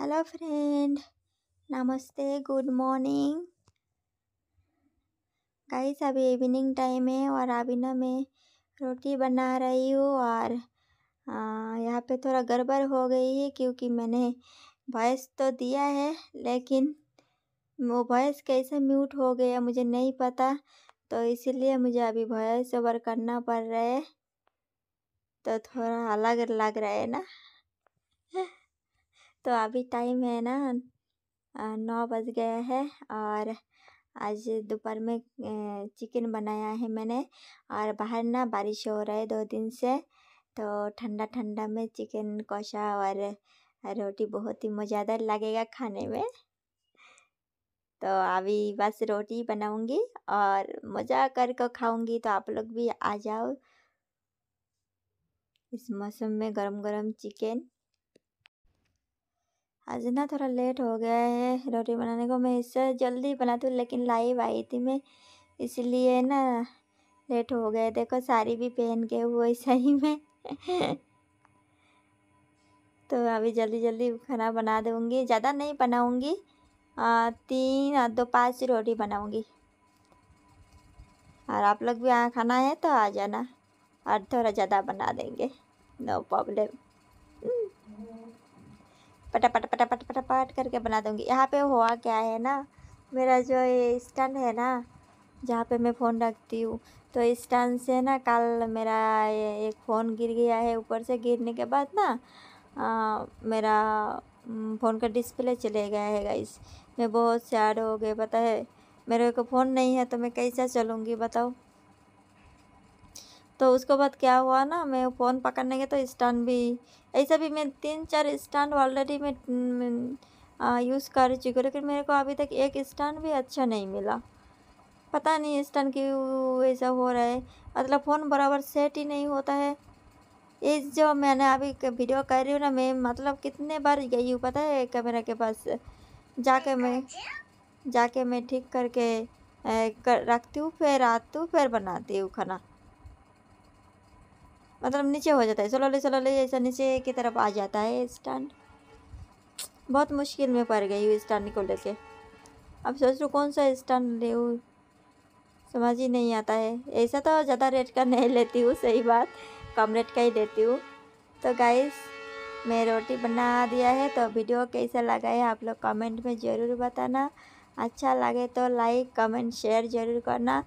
hello friend नमस्ते good morning guys अभी evening time है और अभी ना मैं रोटी बना रही हूँ और यहाँ पे थोड़ा गड़बड़ हो गई है क्योंकि मैंने वॉइस तो दिया है लेकिन वो वॉइस कैसे म्यूट हो गया मुझे नहीं पता तो इसीलिए मुझे अभी वॉइस ओवर करना पड़ रहा है तो थोड़ा अलग लग रहा है ना तो अभी टाइम है ना नौ बज गया है और आज दोपहर में चिकन बनाया है मैंने और बाहर ना बारिश हो रहा है दो दिन से तो ठंडा ठंडा में चिकन कोशा और रोटी बहुत ही मज़ेदार लगेगा खाने में तो अभी बस रोटी बनाऊंगी और मज़ा कर कर खाऊँगी तो आप लोग भी आ जाओ इस मौसम में गरम गरम चिकन आज ना थोड़ा लेट हो गया है रोटी बनाने को मैं इससे जल्दी बनाती हूँ लेकिन लाइव आई थी मैं इसलिए ना लेट हो गए देखो साड़ी भी पहन के हुए सही में तो अभी जल्दी जल्दी खाना बना दूँगी ज़्यादा नहीं बनाऊँगी तीन दो पाँच रोटी बनाऊँगी और आप लोग भी यहाँ खाना है तो आ जाना और थोड़ा ज़्यादा बना देंगे नो प्रॉब्लम पटापट पटापट पटा पट करके बना दूँगी यहाँ पे हुआ क्या है ना मेरा जो ये स्टैंड है ना जहाँ पे मैं फ़ोन रखती हूँ तो स्टैंड से ना कल मेरा ये एक फ़ोन गिर गया है ऊपर से गिरने के बाद ना आ, मेरा फ़ोन का डिस्प्ले चले गया है गाइस मैं बहुत सैड हो गए पता है मेरे को फ़ोन नहीं है तो मैं कैसे चलूँगी बताओ तो उसके बाद क्या हुआ ना मैं फ़ोन पकड़ने गया तो स्टैंड भी ऐसा भी मैं तीन चार स्टैंड ऑलरेडी मैं यूज़ कर चुकी हूँ लेकिन मेरे को अभी तक एक स्टैंड भी अच्छा नहीं मिला पता नहीं स्टैंड क्यों ऐसा हो रहा है मतलब फ़ोन बराबर सेट ही नहीं होता है इस जो मैंने अभी वीडियो कर रही हूँ ना मैं मतलब कितने बार गई हूँ पता है कैमरा के पास जाके मैं जाके मैं ठीक करके कर, रखती हूँ फिर आती हूँ फिर बनाती हूँ खाना मतलब नीचे हो जाता है स्लोली स्लोली ऐसा नीचे की तरफ आ जाता है स्टैंड बहुत मुश्किल में पड़ गई हूँ स्टैंड को लेके अब सोच रहा कौन सा स्टैंड ले समझ ही नहीं आता है ऐसा तो ज़्यादा रेट का नहीं लेती हूँ सही बात कम रेट का ही देती हूँ तो गाइस मैं रोटी बना दिया है तो वीडियो कैसा लगा है आप लोग कमेंट में ज़रूर बताना अच्छा लगे तो लाइक कमेंट शेयर ज़रूर करना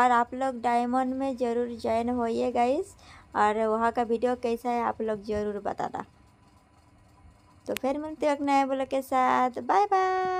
और आप लोग डायमंड में ज़रूर ज्वाइन होइए गाइस और वहाँ का वीडियो कैसा है आप लोग ज़रूर बताना तो फिर मिलते हो नए ब्लॉग के साथ बाय बाय